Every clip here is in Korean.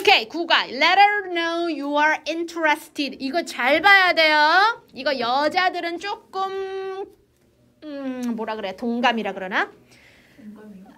오케이, 구가 Let her know you are interested. 이거 잘 봐야 돼요. 이거 여자들은 조금 음, 뭐라 그래? 동감이라 그러나?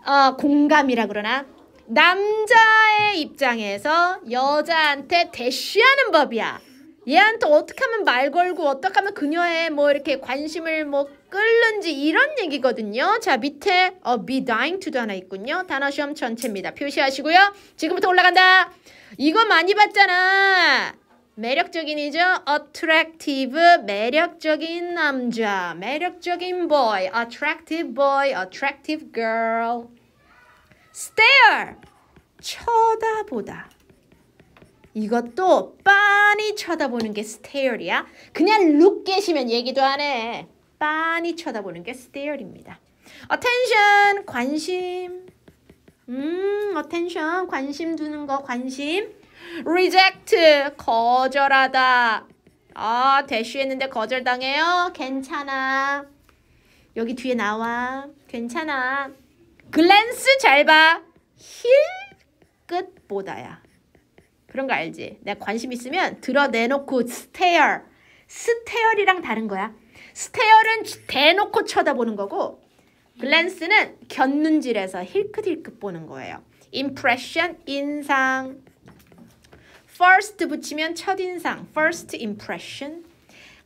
어, 공감이라 그러나? 남자의 입장에서 여자한테 대쉬하는 법이야. 얘한테 어떻게 하면 말 걸고 어떻게 하면 그녀의 뭐 이렇게 관심을 뭐 끓는지 이런 얘기거든요. 자, 밑에 어, be dying to도 하나 있군요. 단어 시험 전체입니다. 표시하시고요. 지금부터 올라간다. 이거 많이 봤잖아. 매력적인이죠. attractive, 매력적인 남자, 매력적인 boy, attractive boy, attractive girl. stare, 쳐다보다. 이것도 빤히 쳐다보는 게 stare야. 그냥 look 계시면 얘기도 안 해. 빤히 쳐다보는 게 stare입니다. attention 관심 음 attention 관심 두는 거 관심 reject 거절하다 아 대쉬했는데 거절당해요 괜찮아 여기 뒤에 나와 괜찮아 글랜스 잘봐 힐끝 보다야 그런 거 알지? 내가 관심 있으면 들어내놓고 스테어 스테어이랑 다른 거야 스테어는 대놓고 쳐다보는 거고 글랜스는 곁눈질해서 힐끗힐끗 보는 거예요. impression 인상 first 붙이면 첫인상 first impression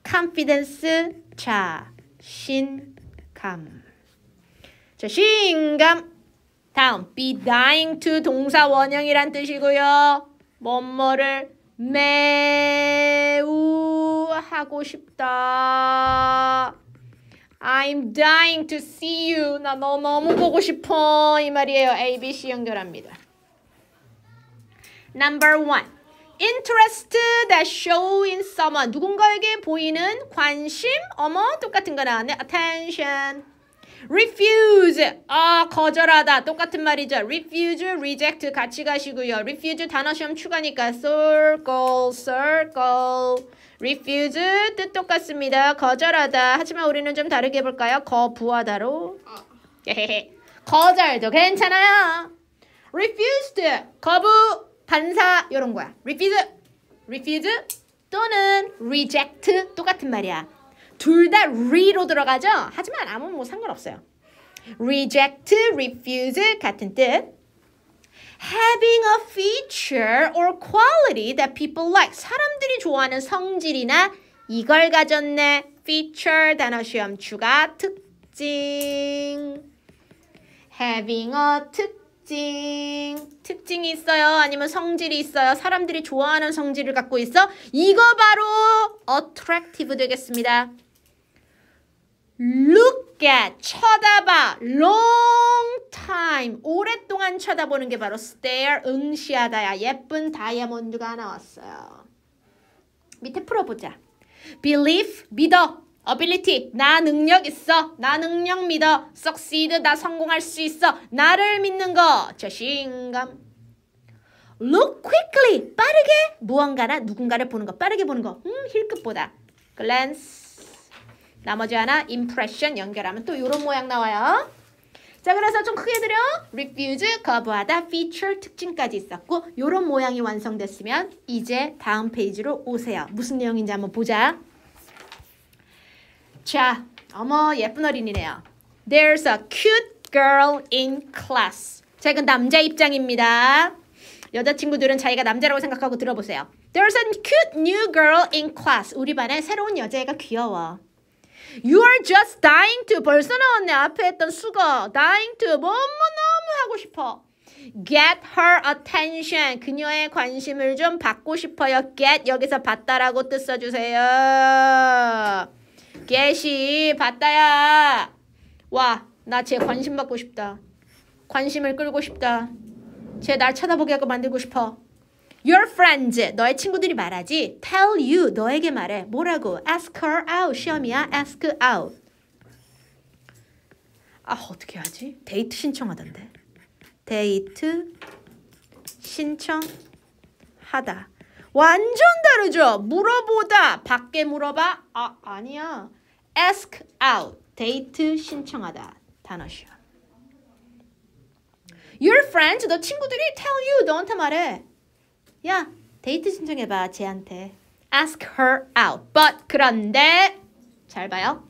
confidence 자신감 자신감 다음 be dying to 동사 원형이란 뜻이고요 뭐뭐를 매 하고 싶다. I'm dying to see you. 나너 너무 보고 싶어. 이 말이에요. A, B, C 연결합니다. Number one. interest that show in someone 누군가에게 보이는 관심 어머 똑같은 거 나왔네 attention refuse 아 거절하다 똑같은 말이죠 refuse reject 같이 가시고요 refuse 단어 시험 추가니까 circle circle refuse 뜻 똑같습니다 거절하다 하지만 우리는 좀 다르게 볼까요 거부하다로 거절도 괜찮아요 refused 거부 반사 요런 거야 refuse refuse 또는 reject 똑같은 말이야 둘다 re로 들어가죠? 하지만 아무 뭐 상관없어요. reject, refuse 같은 뜻. having a feature or quality that people like. 사람들이 좋아하는 성질이나 이걸 가졌네. feature 단어 시험 추가 특징. having a 특징. 특징이 있어요. 아니면 성질이 있어요. 사람들이 좋아하는 성질을 갖고 있어. 이거 바로 attractive 되겠습니다. look at 쳐다봐 long time 오랫동안 쳐다보는 게 바로 stare 응시하다야 예쁜 다이아몬드가 나왔어요 밑에 풀어보자 believe 믿어 ability 나 능력 있어 나 능력 믿어 succeed 나 성공할 수 있어 나를 믿는 거 자신감 look quickly 빠르게 무언가나 누군가를 보는 거 빠르게 보는 거 음, 힐끗보다 glance 나머지 하나 impression 연결하면 또 이런 모양 나와요. 자 그래서 좀 크게 들여 refuse 거부하다 feature 특징까지 있었고 이런 모양이 완성됐으면 이제 다음 페이지로 오세요. 무슨 내용인지 한번 보자. 자 어머 예쁜 어린이네요. There's a cute girl in class. 자 이건 남자 입장입니다. 여자친구들은 자기가 남자라고 생각하고 들어보세요. There's a cute new girl in class. 우리 반에 새로운 여자애가 귀여워. You are just dying to 벌써나 언니 앞에 했던 수거 dying to 뭐뭐 너무 하고 싶어. Get her attention. 그녀의 관심을 좀 받고 싶어요. Get 여기서 받다라고 뜻 써주세요. get이 받다야. 와, 나 쟤 관심 받고 싶다. 관심을 끌고 싶다. 쟤날 쳐다보게 하고 만들고 싶어. Your friends, 너의 친구들이 말하지. Tell you, 너에게 말해. 뭐라고? Ask her out, 시험이야. Ask out. 아, 어떻게 하지? 데이트 신청하던데. 데이트 신청하다. 완전 다르죠? 물어보다. 밖에 물어봐? 아, 아니야. Ask out, 데이트 신청하다. 단어 시 Your friends, 너 친구들이 tell you, 너한테 말해. 야 데이트 신청해봐 쟤한테 ask her out but 그런데 잘 봐요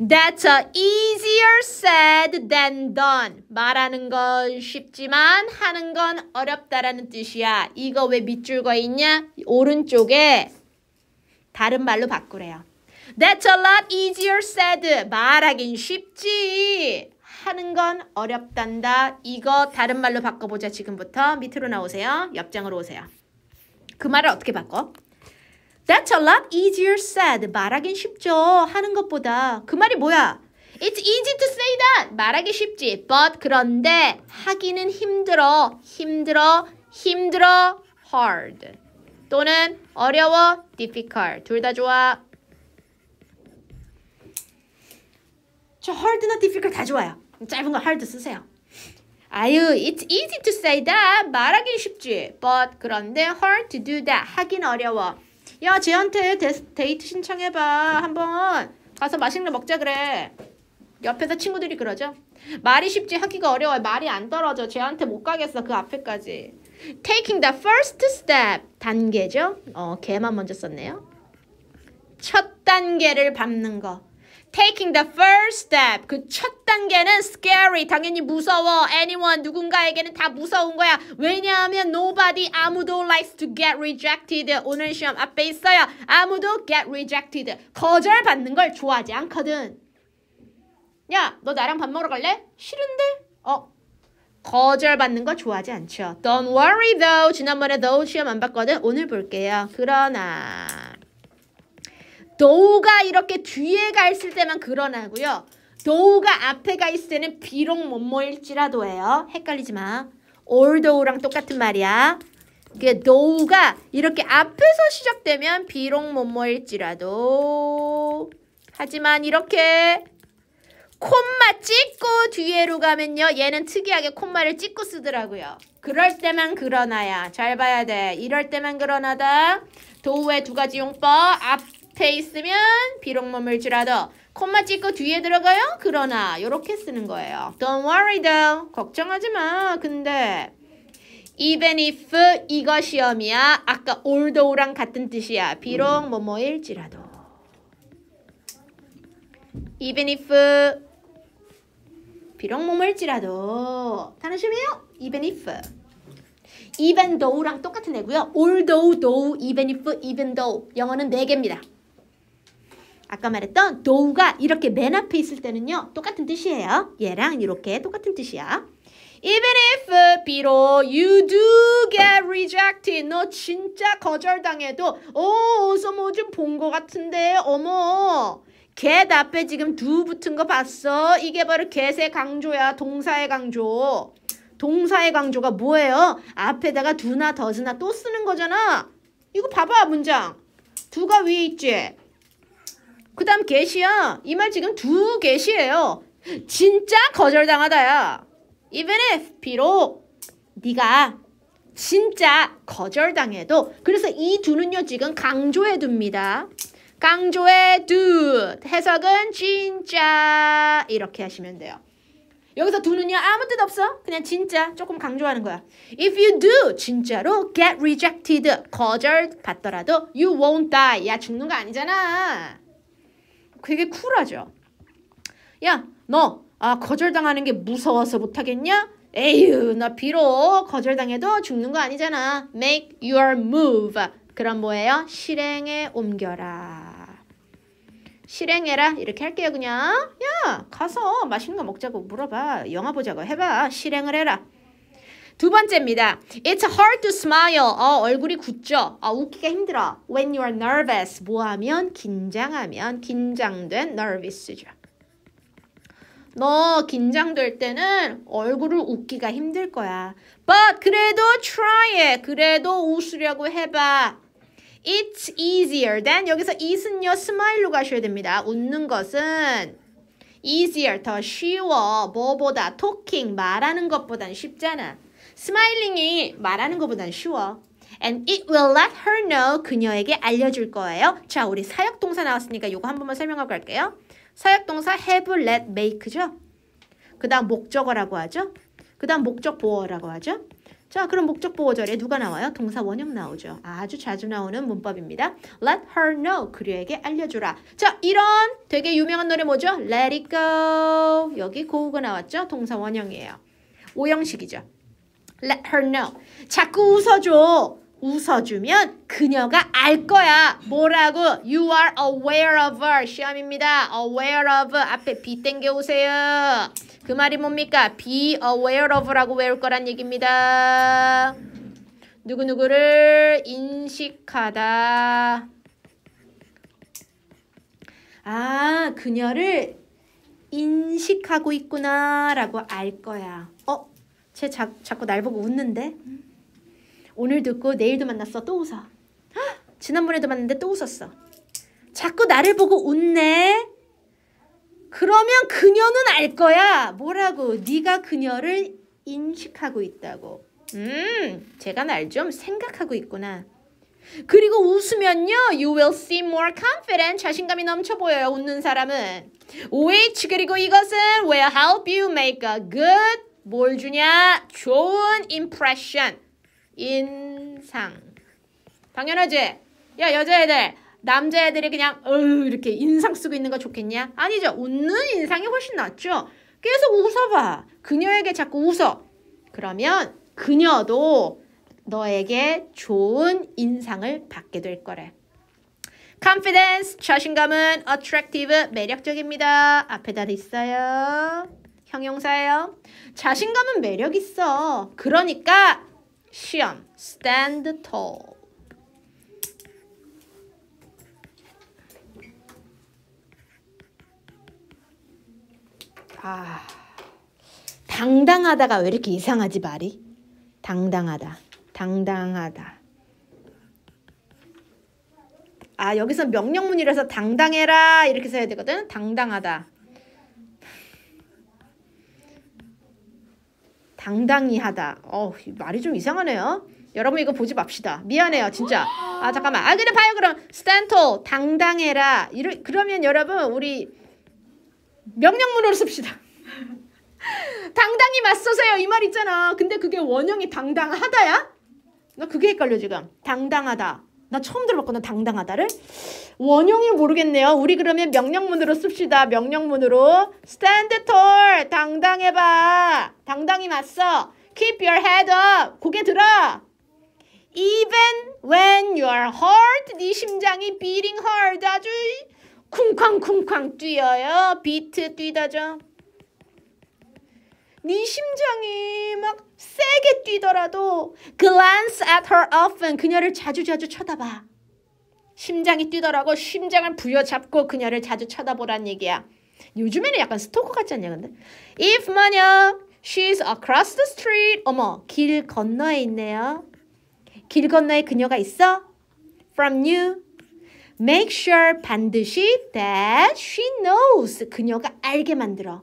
That's easier said than done. 말하는 건 쉽지만 하는 건 어렵다라는 뜻이야. 이거 왜 밑줄 거 있냐? 오른쪽에 다른 말로 바꾸래요. That's a lot easier said. 말하긴 쉽지. 하는 건 어렵단다. 이거 다른 말로 바꿔보자. 지금부터 밑으로 나오세요. 옆장으로 오세요. 그 말을 어떻게 바꿔? That's a lot easier said. 말하긴 쉽죠. 하는 것보다. 그 말이 뭐야? It's easy to say that. 말하기 쉽지. But 그런데 하기는 힘들어. 힘들어. 힘들어. Hard. 또는 어려워. Difficult. 둘 다 좋아. 저 hard나 difficult 다 좋아요. 짧은 거 hard 쓰세요. 아유, it's easy to say that. 말하기 쉽지. But 그런데 hard to do that. 하긴 어려워. 야, 쟤한테 데, 데이트 신청해봐. 한번 가서 맛있는 거 먹자 그래. 옆에서 친구들이 그러죠. 말이 쉽지 하기가 어려워 말이 안 떨어져. 쟤한테 못 가겠어. 그 앞에까지. Taking the first step. 단계죠. 어, 걔만 먼저 썼네요. 첫 단계를 밟는 거. taking the first step. 그 첫 단계는 scary. 당연히 무서워. anyone 누군가에게는 다 무서운 거야. 왜냐하면 nobody 아무도 likes to get rejected. 오늘 시험 앞에 있어요. 아무도 get rejected. 거절받는 걸 좋아하지 않거든. 야, 너 나랑 밥 먹으러 갈래? 싫은데? 어, 거절받는 거 좋아하지 않죠. Don't worry though. 지난번에 though 시험 안 봤거든. 오늘 볼게요. 그러나. 도우가 이렇게 뒤에 가 있을 때만 그러나고요. 도우가 앞에 가 있을 때는 비록 뭐뭐일지라도예요. 헷갈리지 마. 올도우랑 똑같은 말이야. 이 도우가 이렇게 앞에서 시작되면 비록 뭐뭐일지라도 하지만 이렇게 콤마 찍고 뒤에로 가면요. 얘는 특이하게 콤마를 찍고 쓰더라고요. 그럴 때만 그러나야. 잘 봐야 돼. 이럴 때만 그러나다. 도우의 두 가지 용법. 앞 밑에 있으면 비록 머물지라도 콤마 찍고 뒤에 들어가요? 그러나 이렇게 쓰는 거예요. Don't worry though. 걱정하지 마. 근데 even if 이것이염이야. 아까 although랑 같은 뜻이야. 비록 뭐뭐일지라도. even if 비록 몸을지라도 다르시면요 even if even though랑 똑같은 애고요 although though even if even though 영어는 4개입니다 아까 말했던 도우가 이렇게 맨 앞에 있을 때는요. 똑같은 뜻이에요. 얘랑 이렇게 똑같은 뜻이야. Even if 비로 you do get rejected 너 진짜 거절당해도 어 어서 뭐 좀 본 거 같은데 어머 get 앞에 지금 do 붙은 거 봤어 이게 바로 get의 강조야 동사의 강조 동사의 강조가 뭐예요 앞에다가 do나 does나 또 쓰는 거잖아 이거 봐봐 문장 do가 위에 있지 그 다음 게시야이 말 지금 두게시예요 진짜 거절당하다야. Even if, 비록 네가 진짜 거절당해도 그래서 이 두는요 지금 강조해 둡니다. 강조해 두 해석은 진짜 이렇게 하시면 돼요. 여기서 두는요 아무 뜻 없어. 그냥 진짜 조금 강조하는 거야. If you do 진짜로 get rejected 거절 받더라도 you won't die 야 죽는 거 아니잖아. 되게 쿨하죠. 야, 너, 아, 거절당하는 게 무서워서 못하겠냐? 에휴, 나 비록 거절당해도 죽는 거 아니잖아. Make your move. 그럼 뭐예요? 실행에 옮겨라. 실행해라. 이렇게 할게요, 그냥. 야, 가서 맛있는 거 먹자고 물어봐. 영화 보자고 해봐. 실행을 해라. 두 번째입니다. It's hard to smile. 어, 얼굴이 굳죠. 어, 웃기가 힘들어. When you are nervous. 뭐하면 긴장하면 긴장된 nervous죠. 너 긴장될 때는 얼굴을 웃기가 힘들 거야. But 그래도 try it. 그래도 웃으려고 해봐. It's easier than 여기서 it은요 smile로 가셔야 됩니다. 웃는 것은 easier 더 쉬워 뭐보다 talking 말하는 것보단 쉽잖아. 스마일링이 말하는 것보단 쉬워. And it will let her know. 그녀에게 알려줄 거예요. 자, 우리 사역동사 나왔으니까 이거 한 번만 설명하고 갈게요. 사역동사 have, let, make죠. 그 다음 목적어라고 하죠. 그 다음 목적 보어라고 하죠. 자, 그럼 목적 보호절에 누가 나와요? 동사 원형 나오죠. 아주 자주 나오는 문법입니다. Let her know. 그녀에게 알려주라. 자, 이런 되게 유명한 노래 뭐죠? Let it go. 여기 고우가 나왔죠? 동사 원형이에요. 오형식이죠. Let her know. 자꾸 웃어줘. 웃어주면 그녀가 알 거야. 뭐라고? You are aware of her. 시험입니다. aware of. 앞에 B 땡겨 오세요. 그 말이 뭡니까? be aware of라고 외울 거란 얘기입니다. 누구누구를 인식하다. 아, 그녀를 인식하고 있구나 라고 알 거야. 쟤 자, 자꾸 날 보고 웃는데? 오늘 듣고 내일도 만났어. 또 웃어. 지난번에도 만났는데 또 웃었어. 자꾸 나를 보고 웃네. 그러면 그녀는 알 거야. 뭐라고? 네가 그녀를 인식하고 있다고. 음, 제가 날 좀 생각하고 있구나. 그리고 웃으면요, you will s e e more confident. 자신감이 넘쳐 보여요. 웃는 사람은. Which 그리고 이것은 will help you make a good 뭘 주냐? 좋은 impression. 인상. 당연하지? 야, 여자애들. 남자애들이 그냥 어휴 이렇게 인상 쓰고 있는 거 좋겠냐? 아니죠. 웃는 인상이 훨씬 낫죠. 계속 웃어봐. 그녀에게 자꾸 웃어. 그러면 그녀도 너에게 좋은 인상을 받게 될 거래. confidence, 자신감은 attractive, 매력적입니다. 앞에 다 있어요. 형용사예요. 자신감은 매력 있어. 그러니까 시험 stand tall. 아. 당당하다가 왜 이렇게 이상하지 말이? 당당하다. 당당하다. 아, 여기서 명령문이라서 당당해라 이렇게 써야 되거든. 당당하다. 당당히 하다. 어, 말이 좀 이상하네요. 여러분 이거 보지 맙시다. 미안해요, 진짜. 아, 잠깐만. 아, 그래 봐요, 그럼. 스탠토, 당당해라. 이러, 그러면 여러분, 우리 명령문으로 씁시다. 당당히 맞서세요. 이 말 있잖아. 근데 그게 원형이 당당하다야? 나 그게 헷갈려, 지금. 당당하다. 나 처음 들어봤거든 당당하다를 원형이 모르겠네요 우리 그러면 명령문으로 씁시다 명령문으로 stand tall 당당해봐 당당히 맞서 keep your head up 고개 들어 even when your heart 네 심장이 beating hard 아주 쿵쾅쿵쾅 뛰어요 비트 뛰다죠 네 심장이 막 세게 뛰더라도 glance at her often 그녀를 자주자주 쳐다봐. 심장이 뛰더라고 심장을 부여잡고 그녀를 자주 쳐다보란 얘기야. 요즘에는 약간 스토커 같지 않냐 근데? If 만약 she's across the street 어머 길 건너에 있네요. 길 건너에 그녀가 있어? From you make sure 반드시 that she knows 그녀가 알게 만들어.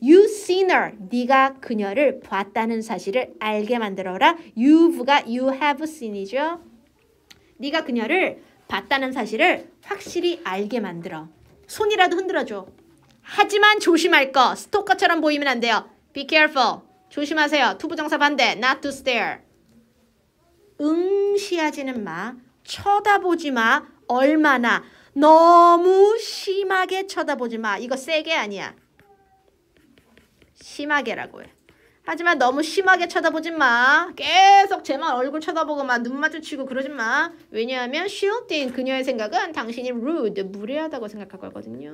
You seen her. 네가 그녀를 봤다는 사실을 알게 만들어라. You've가 you have seen이죠. 네가 그녀를 봤다는 사실을 확실히 알게 만들어. 손이라도 흔들어줘. 하지만 조심할 거. 스토커처럼 보이면 안 돼요. Be careful. 조심하세요. 투부정사 반대. Not to stare. 응시하지는 마. 쳐다보지 마. 얼마나. 너무 심하게 쳐다보지 마. 이거 세게 아니야. 심하게라고 해. 하지만 너무 심하게 쳐다보지 마. 계속 제만 얼굴 쳐다보고 막눈 마주치고 그러지 마. 왜냐하면 she'll think 그녀의 생각은 당신이 rude, 무례하다고 생각할 거거든요.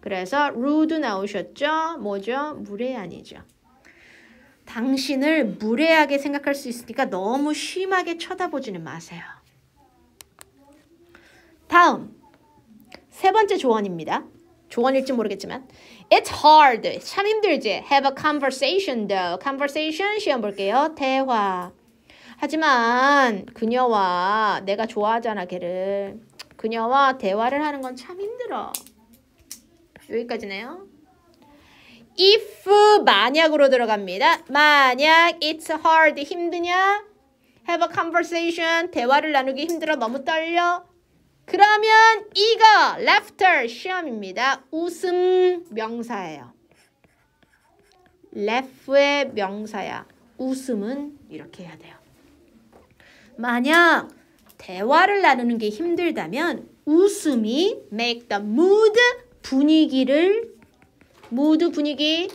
그래서 rude 나오셨죠? 뭐죠? 무례한이죠. 당신을 무례하게 생각할 수 있으니까 너무 심하게 쳐다보지는 마세요. 다음 세 번째 조언입니다. 조언일지 모르겠지만 It's hard. 참 힘들지. Have a conversation though. Conversation 시험 볼게요. 대화. 하지만 그녀와 내가 좋아하잖아 걔를. 그녀와 대화를 하는 건 참 힘들어. 여기까지네요. if 만약으로 들어갑니다. 만약 it's hard 힘드냐? have a conversation 대화를 나누기 힘들어 너무 떨려 그러면 이거 laughter 시험입니다. 웃음 명사예요. laugh의 명사야. 웃음은 이렇게 해야 돼요. 만약 대화를 나누는 게 힘들다면 웃음이 make the mood 분위기를 모두 분위기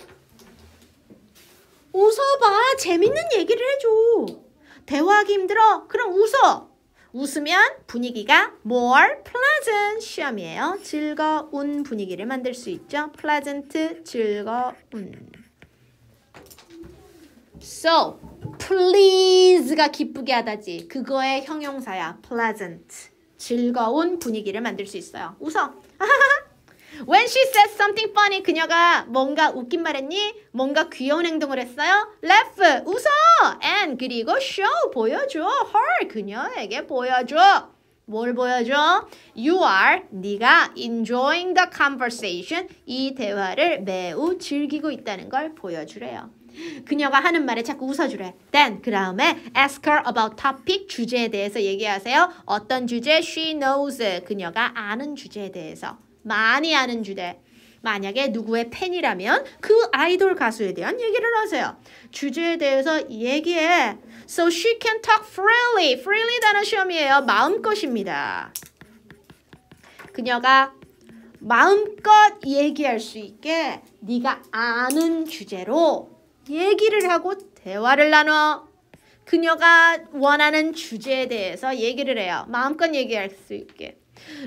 웃어봐 재밌는 얘기를 해줘 대화하기 힘들어 그럼 웃어 웃으면 분위기가 more pleasant 시험이에요. 즐거운 분위기를 만들 수 있죠. pleasant 즐거운. So, please가 기쁘게 하다지. 그거의 형용사야. pleasant. 즐거운 분위기를 만들 수 있어요. 웃어. When she says something funny, 그녀가 뭔가 웃긴 말했니? 뭔가 귀여운 행동을 했어요? Laugh, 웃어! And 그리고 show, 보여줘. Her, 그녀에게 보여줘. 뭘 보여줘? You are, 네가 enjoying the conversation, 이 대화를 매우 즐기고 있다는 걸 보여주래요. 그녀가 하는 말에 자꾸 웃어주래. Then 그 다음에 ask her about topic 주제에 대해서 얘기하세요. 어떤 주제 she knows 그녀가 아는 주제에 대해서. 많이 아는 주제. 만약에 누구의 팬이라면 그 아이돌 가수에 대한 얘기를 하세요. 주제에 대해서 얘기해. So she can talk freely. freely 단어 시험이에요. 마음껏입니다. 그녀가 마음껏 얘기할 수 있게 네가 아는 주제로 얘기를 하고 대화를 나눠. 그녀가 원하는 주제에 대해서 얘기를 해요. 마음껏 얘기할 수 있게.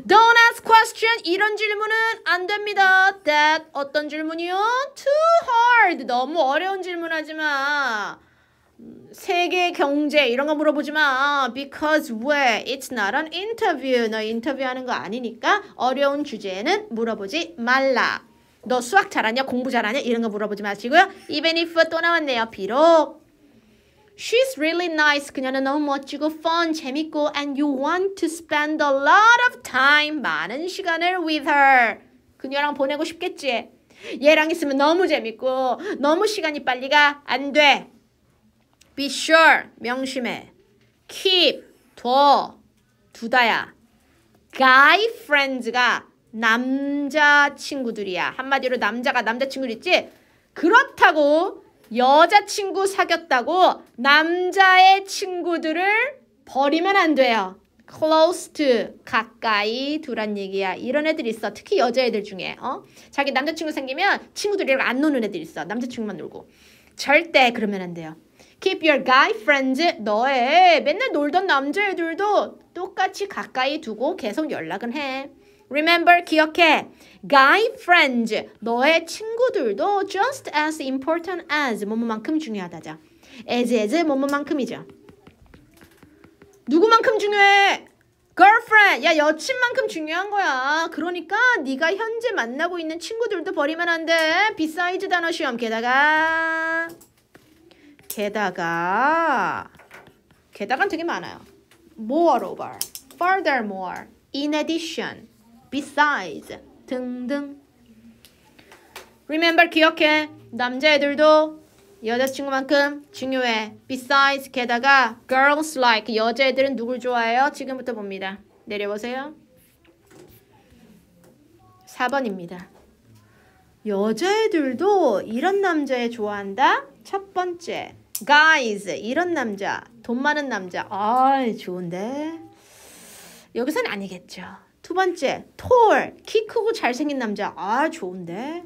Don't ask question. 이런 질문은 안 됩니다. That 어떤 질문이요? Too hard. 너무 어려운 질문하지 마. 세계 경제 이런 거 물어보지 마. Because 왜? It's not an interview. 너 인터뷰하는 거 아니니까 어려운 주제에는 물어보지 말라. 너 수학 잘하냐? 공부 잘하냐? 이런 거 물어보지 마시고요. Even if 또 나왔네요. 비록 She's really nice. 그녀는 너무 멋지고 fun, 재밌고 and you want to spend a lot of time, 많은 시간을 with her. 그녀랑 보내고 싶겠지. 얘랑 있으면 너무 재밌고 너무 시간이 빨리 가. 안 돼. Be sure, 명심해. Keep, 둬, 두다야. Guy friends가 남자친구들이야. 한마디로 남자가 남자친구 있지? 그렇다고 여자친구 사귀었다고 남자의 친구들을 버리면 안 돼요. close to 가까이 두란 얘기야. 이런 애들 있어. 특히 여자애들 중에 어 자기 남자친구 생기면 친구들이랑 안 노는 애들 있어. 남자친구만 놀고 절대 그러면 안 돼요. Keep your guy friends 너의 맨날 놀던 남자애들도 똑같이 가까이 두고 계속 연락은 해. Remember 기억해. Guy friends 너의 친구들도 just as important as 뭐뭐만큼 중요하다죠. as as 뭐뭐만큼이죠. 누구만큼 중요해? girlfriend 야 여친만큼 중요한 거야. 그러니까 네가 현재 만나고 있는 친구들도 버리면 안 돼. besides 단어 시험 게다가 게다가 게다가 되게 많아요. moreover, furthermore, in addition besides 등등 remember 기억해 남자애들도 여자친구만큼 중요해 besides 게다가 girls like 여자애들은 누굴 좋아해요? 지금부터 봅니다 내려보세요 4번입니다 여자애들도 이런 남자애 좋아한다? 첫 번째 guys 이런 남자 돈 많은 남자 아 좋은데 여기선 아니겠죠 두 번째, 톨, 키 크고 잘생긴 남자. 아, 좋은데.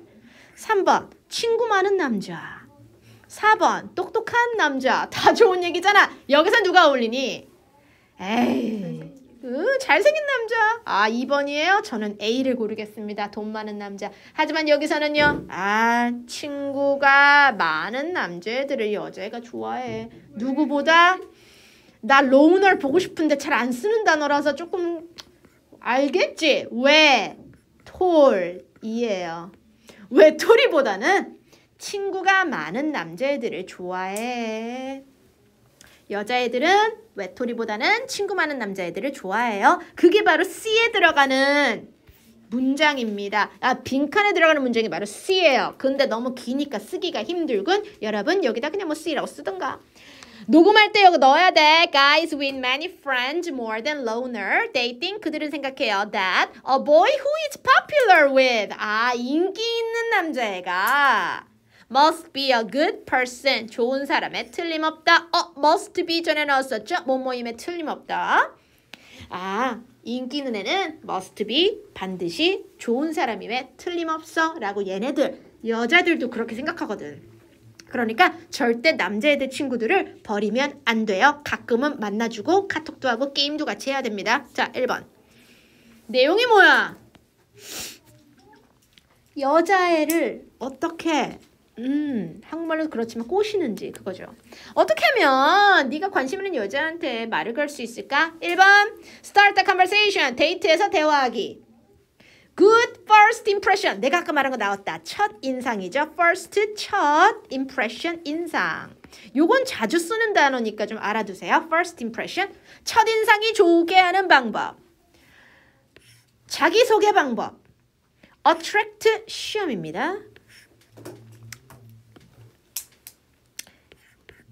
3번, 친구 많은 남자. 4번, 똑똑한 남자. 다 좋은 얘기잖아. 여기서 누가 어울리니? 에이, 으, 그 잘생긴 남자. 아, 2번이에요. 저는 A를 고르겠습니다. 돈 많은 남자. 하지만 여기서는요. 아, 친구가 많은 남자애들을 여자애가 좋아해. 누구보다 나로우널 보고 싶은데 잘 안 쓰는 단어라서 조금 알겠지? 왜? 톨이에요. 왜 톨이보다는 친구가 많은 남자애들을 좋아해. 여자애들은 외톨이보다는 친구 많은 남자애들을 좋아해요. 그게 바로 C에 들어가는 문장입니다. 아, 빈칸에 들어가는 문장이 바로 C예요. 근데 너무 기니까 쓰기가 힘들군. 여러분 여기다 그냥 뭐 C라고 쓰던가. 녹음할 때 여기 넣어야 돼. Guys with many friends more than loner. They think 그들은 생각해요. That a boy who is popular with. 아, 인기 있는 남자애가. must be a good person. 좋은 사람에 틀림없다. 어, must be 전에 넣었었죠? 뭐뭐임에 틀림없다. 아, 인기 있는 애는 must be 반드시 좋은 사람임에 틀림없어. 라고 얘네들, 여자들도 그렇게 생각하거든. 그러니까 절대 남자애들 친구들을 버리면 안 돼요. 가끔은 만나주고 카톡도 하고 게임도 같이 해야 됩니다. 자, 1번. 내용이 뭐야? 여자애를 어떻게 음, 한국말로 그렇지만 꼬시는지 그거죠. 어떻게 하면 네가 관심 있는 여자한테 말을 걸 수 있을까? 1번 Start t conversation. 데이트에서 대화하기. good first impression. 내가 아까 말한 거 나왔다. 첫 인상이죠. first 첫 impression 인상. 요건 자주 쓰는 단어니까 좀 알아두세요. first impression. 첫 인상이 좋게 하는 방법. 자기 소개 방법. attract 시험입니다.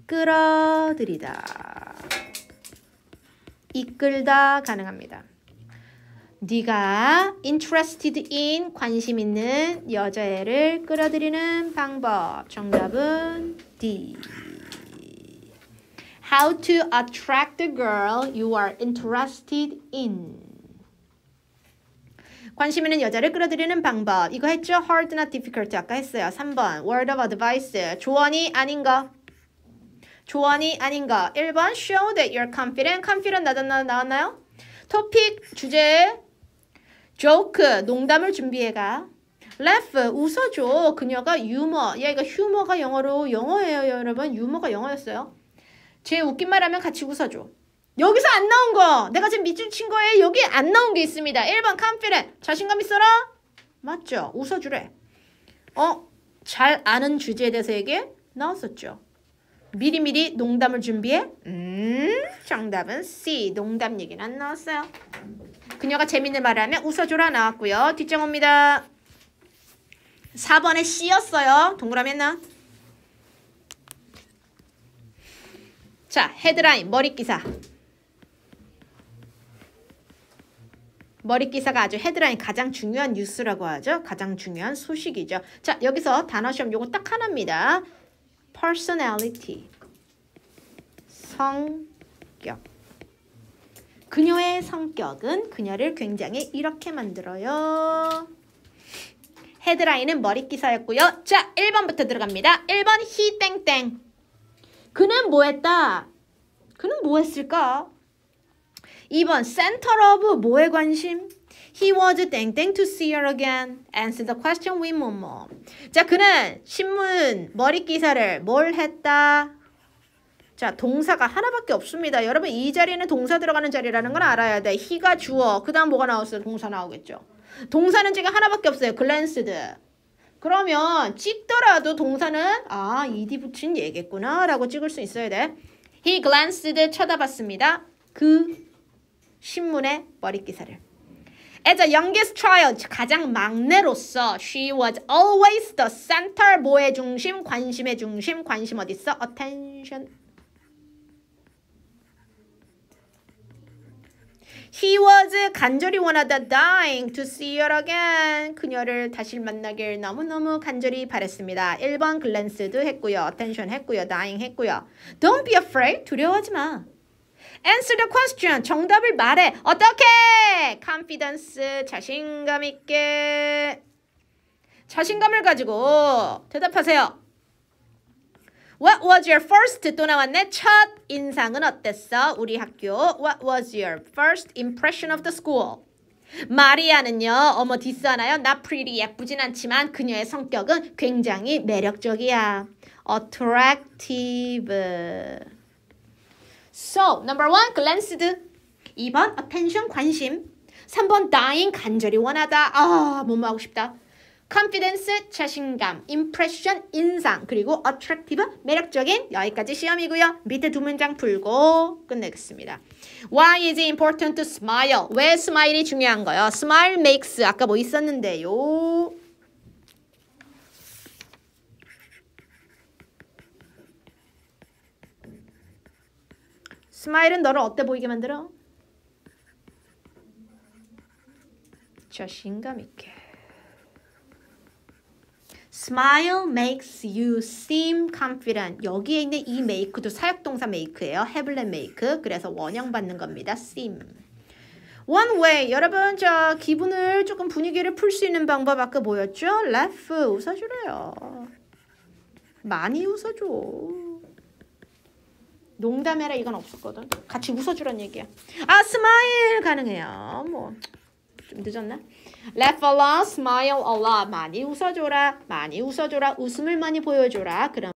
끌어들이다. 이끌다 가능합니다. 네가 interested in 관심 있는 여자애를 끌어들이는 방법. 정답은 D. How to attract the girl you are interested in. 관심 있는 여자를 끌어들이는 방법. 이거 했죠? hard not difficult 아까 했어요. 3번. word of advice. 조언이 아닌 거. 조언이 아닌 거. 1번 show that you're confident. confident 나왔나요? 토픽 주제 조크 농담을 준비해가 l a 웃어줘 그녀가 유머 야 이거 휴머가 영어로 영어예요 여러분 유머가 영어였어요 제 웃긴 말 하면 같이 웃어줘 여기서 안 나온 거 내가 지금 밑줄 친 거에 여기 안 나온 게 있습니다 1번 c o n 자신감 있어라 맞죠 웃어주래 어? 잘 아는 주제에 대해서 얘기 나왔었죠 미리미리 농담을 준비해 음 정답은 C 농담 얘기는 안 나왔어요 그녀가 재밌는 말을 하면 웃어줘라 나왔고요. 뒷정호입니다. 4번에 C였어요. 동그라미 했나? 자, 헤드라인, 머릿기사. 머릿기사가 아주 헤드라인 가장 중요한 뉴스라고 하죠. 가장 중요한 소식이죠. 자, 여기서 단어 시험 요거 딱 하나입니다. personality. 성격. 그녀의 성격은 그녀를 굉장히 이렇게 만들어요. 헤드라인은 머릿기사였고요. 자, 1번부터 들어갑니다. 1번 히땡땡. 그는 뭐 했다? 그는 뭐 했을까? 2번 c e n t 뭐에 관심? He was 땡땡 to see her again. Answer the question with m o 자, 그는 신문 머릿기사를 뭘 했다? 자, 동사가 하나밖에 없습니다. 여러분 이 자리는 동사 들어가는 자리라는 건 알아야 돼. 히가 주어. 그다음 뭐가 나왔어요? 동사 나오겠죠. 동사는 지금 하나밖에 없어요. 글랜스드. 그러면 찍더라도 동사는 아, ed 붙인 얘겠구나라고 찍을 수 있어야 돼. He glanced 쳐다봤습니다. 그 신문의 머릿기사를. As a youngest child, 가장 막내로서 she was always the center, 뭐의 중심, 관심의 중심, 관심 어딨어? attention He was 간절히 원하다 dying to see her again. 그녀를 다시 만나길 너무너무 간절히 바랬습니다. 1번 glance도 했고요. attention 했고요. dying 했고요. Don't be afraid. 두려워하지 마. Answer the question. 정답을 말해. 어떻게? Confidence. 자신감 있게. 자신감을 가지고 대답하세요. What was your first? 또 나왔네. 첫 인상은 어땠어? 우리 학교. What was your first impression of the school? 마리아는요, 어머 디스하나요? 나 프리리 예쁘진 않지만 그녀의 성격은 굉장히 매력적이야. attractive. So, number one, glanced. 2번, attention, 관심. 3번, dying, 간절히 원하다. 아, 뭐뭐 하고 싶다. confidence 자신감, impression 인상, 그리고 attractive 매력적인 여기까지 시험이고요. 밑에 두 문장 풀고 끝내겠습니다. Why is it important to smile? 왜 스마일이 중요한 거요? Smile makes 아까 뭐 있었는데요. 스마일은 너를 어때 보이게 만들어? 자신감 있게 smile makes you seem confident. 여기에 있는 이 make도 사역동사 make예요. have a n make. 그래서 원형 받는 겁니다. seem. One way. 여러분 저 기분을 조금 분위기를 풀 수 있는 방법 아까 뭐였죠? laugh. 웃어주래요. 많이 웃어줘. 농담해라 이건 없었거든. 같이 웃어주란 얘기야. 아 스마일 가능해요. 뭐 좀 늦었나? Laugh a lot, smile a lot. 많이 웃어줘라. 많이 웃어줘라. 웃음을 많이 보여줘라. 그럼